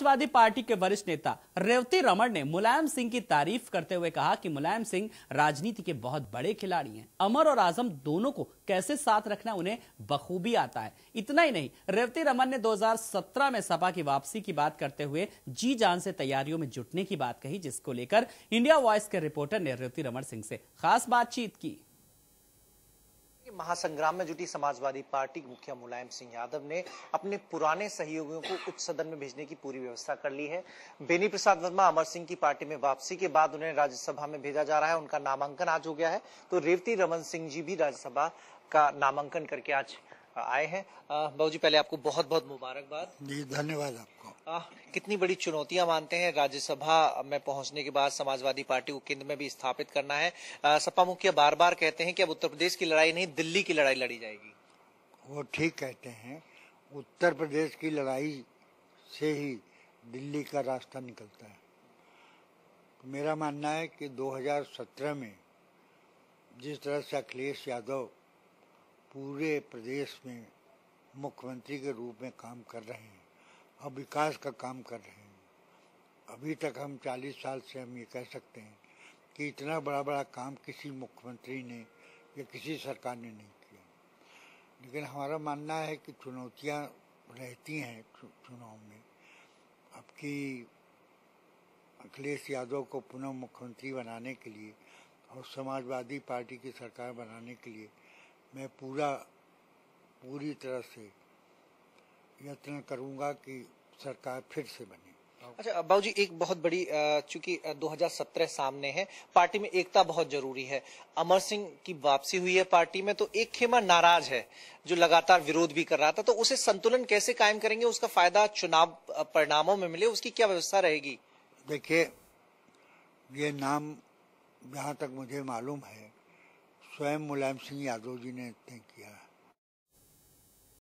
Samajwadi party के वरिष्ठ नेता रेवती रमन ने मुलायम सिंह की तारीफ करते हुए कहा कि मुलायम सिंह राजनीति के बहुत बड़े खिलाड़ी हैं अमर और आजम दोनों को कैसे साथ रखना उन्हें बखूबी आता है इतना ही नहीं रेवती रमन ने 2017 में सपा की वापसी की बात करते हुए जी जान से तैयारियों में जुटने की बात कही जिसको लेकर इंडिया वॉइस के रिपोर्टर ने रेवती रमन सिंह से खास बातचीत की कि महासंग्राम में जुटी समाजवादी पार्टी मुखिया मुलायम सिंह यादव ने अपने पुराने सहयोगियों को उच्च सदन में भेजने की पूरी व्यवस्था कर ली है बेनी प्रसाद वर्मा अमर सिंह की पार्टी में वापसी के बाद उन्हें राज्यसभा में भेजा जा रहा है उनका नामांकन आज हो गया है तो रेवती रमन सिंह जी भी राज्यसभा का नामांकन करके आज आए हैं बाबू जी पहले आपको बहुत बहुत मुबारकबाद जी धन्यवाद आपको आ, कितनी बड़ी चुनौतियां मानते हैं राज्यसभा में पहुंचने के बाद समाजवादी पार्टी को केंद्र में भी स्थापित करना है आ, सपा मुखिया बार बार कहते हैं कि अब उत्तर प्रदेश की लड़ाई नहीं दिल्ली की लड़ाई लड़ी जाएगी वो ठीक कहते हैं उत्तर प्रदेश की लड़ाई से ही दिल्ली का रास्ता निकलता है मेरा मानना है कि 2017 में जिस तरह से अखिलेश यादव पूरे प्रदेश में मुख्यमंत्री के रूप में काम कर रहे हैं और विकास का काम कर रहे हैं अभी तक हम 40 साल से हम ये कह सकते हैं कि इतना बड़ा बड़ा काम किसी मुख्यमंत्री ने या किसी सरकार ने नहीं किया लेकिन हमारा मानना है कि चुनौतियाँ रहती हैं चुनाव में अब की अखिलेश यादव को पुनः मुख्यमंत्री बनाने के लिए और समाजवादी पार्टी की सरकार बनाने के लिए मैं पूरा पूरी तरह से यत्न करूंगा कि सरकार फिर से बने अच्छा बाबू जी एक बहुत बड़ी चूंकि 2017 सामने है पार्टी में एकता बहुत जरूरी है अमर सिंह की वापसी हुई है पार्टी में तो एक खेमा नाराज है जो लगातार विरोध भी कर रहा था तो उसे संतुलन कैसे कायम करेंगे उसका फायदा चुनाव परिणामों में मिले उसकी क्या व्यवस्था रहेगी देखिए ये नाम जहां तक मुझे मालूम है स्वयं मुलायम सिंह यादव जी ने तय किया है